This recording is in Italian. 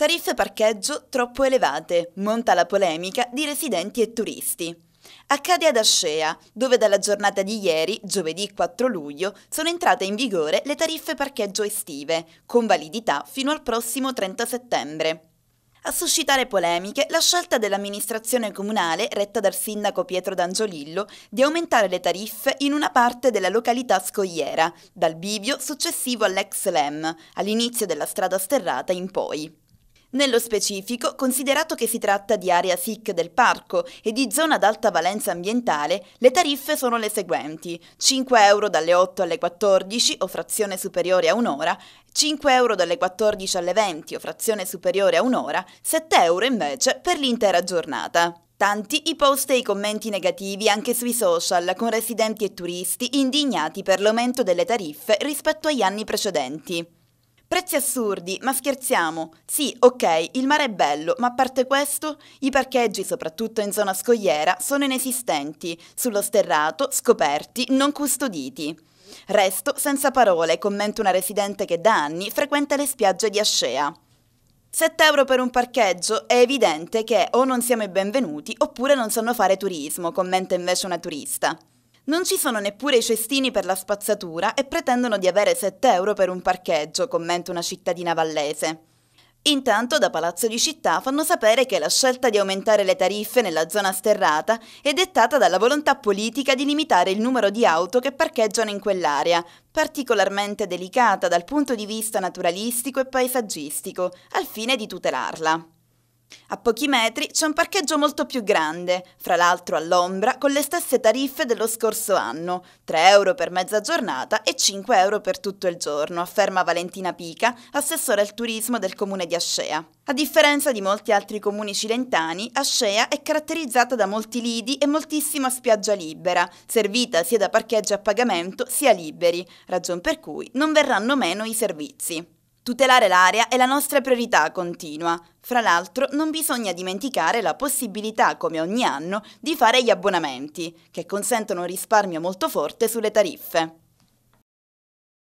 Tariffe parcheggio troppo elevate, monta la polemica di residenti e turisti. Accade ad Ascea, dove dalla giornata di ieri, giovedì 4 luglio, sono entrate in vigore le tariffe parcheggio estive, con validità fino al prossimo 30 settembre. A suscitare polemiche la scelta dell'amministrazione comunale, retta dal sindaco Pietro D'Angiolillo, di aumentare le tariffe in una parte della località scogliera, dal bivio successivo all'ex LEM, all'inizio della strada sterrata in poi. Nello specifico, considerato che si tratta di area SIC del parco e di zona ad alta valenza ambientale, le tariffe sono le seguenti 5 euro dalle 8 alle 14 o frazione superiore a un'ora, 5 euro dalle 14 alle 20 o frazione superiore a un'ora, 7 euro invece per l'intera giornata. Tanti i post e i commenti negativi anche sui social, con residenti e turisti indignati per l'aumento delle tariffe rispetto agli anni precedenti. Prezzi assurdi, ma scherziamo. Sì, ok, il mare è bello, ma a parte questo, i parcheggi, soprattutto in zona scogliera, sono inesistenti, sullo sterrato, scoperti, non custoditi. Resto senza parole, commenta una residente che da anni frequenta le spiagge di Ascea. 7 euro per un parcheggio? È evidente che o non siamo i benvenuti oppure non sanno fare turismo, commenta invece una turista. Non ci sono neppure i cestini per la spazzatura e pretendono di avere 7 euro per un parcheggio, commenta una cittadina vallese. Intanto da Palazzo di Città fanno sapere che la scelta di aumentare le tariffe nella zona sterrata è dettata dalla volontà politica di limitare il numero di auto che parcheggiano in quell'area, particolarmente delicata dal punto di vista naturalistico e paesaggistico, al fine di tutelarla. A pochi metri c'è un parcheggio molto più grande, fra l'altro all'ombra, con le stesse tariffe dello scorso anno, 3 euro per mezza giornata e 5 euro per tutto il giorno, afferma Valentina Pica, assessore al turismo del comune di Ascea. A differenza di molti altri comuni cilentani, Ascea è caratterizzata da molti lidi e moltissima spiaggia libera, servita sia da parcheggi a pagamento sia liberi, ragion per cui non verranno meno i servizi. Tutelare l'area è la nostra priorità continua. Fra l'altro non bisogna dimenticare la possibilità, come ogni anno, di fare gli abbonamenti, che consentono un risparmio molto forte sulle tariffe.